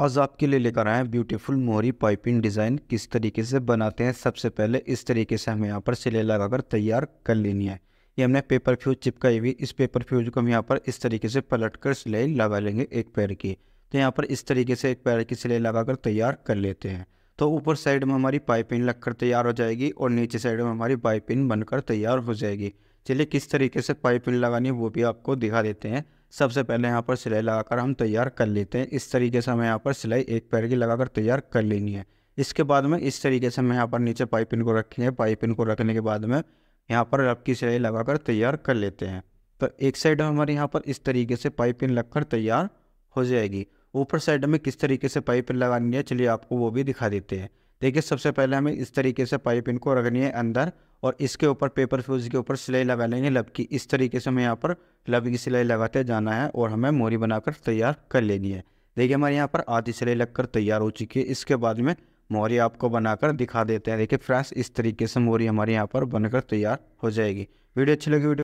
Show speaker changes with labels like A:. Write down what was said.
A: आज आपके लिए लेकर आए हैं ब्यूटीफुल मोहरी पाइपिंग डिज़ाइन किस तरीके से बनाते हैं सबसे पहले इस तरीके से हमें यहाँ पर सिले लगाकर तैयार कर लेनी है ये हमने पेपर फ्यूज चिपकाई हुई इस पेपर फ्यूज को हम यहाँ पर इस तरीके से पलट कर सिलाई लगा लेंगे एक पैर की तो यहाँ पर इस तरीके से एक पैर की सिलाई लगाकर तैयार कर लेते हैं तो ऊपर साइड में हमारी पाइपिंग लगकर तैयार हो जाएगी और नीचे साइड में हमारी पाइपिंग बनकर तैयार हो जाएगी चलिए किस तरीके से पाइपिंग लगानी है वो भी आपको दिखा देते हैं सबसे पहले यहाँ पर सिलाई लगाकर हम तैयार कर लेते हैं इस तरीके से हमें यहाँ पर सिलाई एक पैर की लगाकर तैयार कर लेनी है इसके बाद में इस तरीके से हमें यहाँ पर नीचे पाइपिन को रखेंगे पाइपिन को रखने के बाद में यहाँ पर रब की सिलाई कर तैयार कर लेते हैं तो एक साइड हमारे यहाँ पर इस तरीके से पाइपिन लगकर तैयार हो जाएगी ऊपर साइड में किस तरीके से पाइपिन लगानी है चलिए आपको वो भी दिखा देते हैं देखिए सबसे पहले हमें इस तरीके से पाइप इनको रखनी है अंदर और इसके ऊपर पेपर फ्यूज के ऊपर सिलाई लगा लेंगे लब मतलब की इस तरीके से हमें यहाँ पर लब की सिलाई लगाते जाना है और हमें मोरी बनाकर तैयार कर लेनी है देखिए हमारे यहाँ पर आधी सिलाई लगकर तैयार हो चुकी है इसके बाद में मोरी आपको बनाकर दिखा देते हैं देखिए फ्रेश इस तरीके से मोरी हमारे यहाँ पर बनकर तैयार हो जाएगी वीडियो अच्छी लगी वीडियो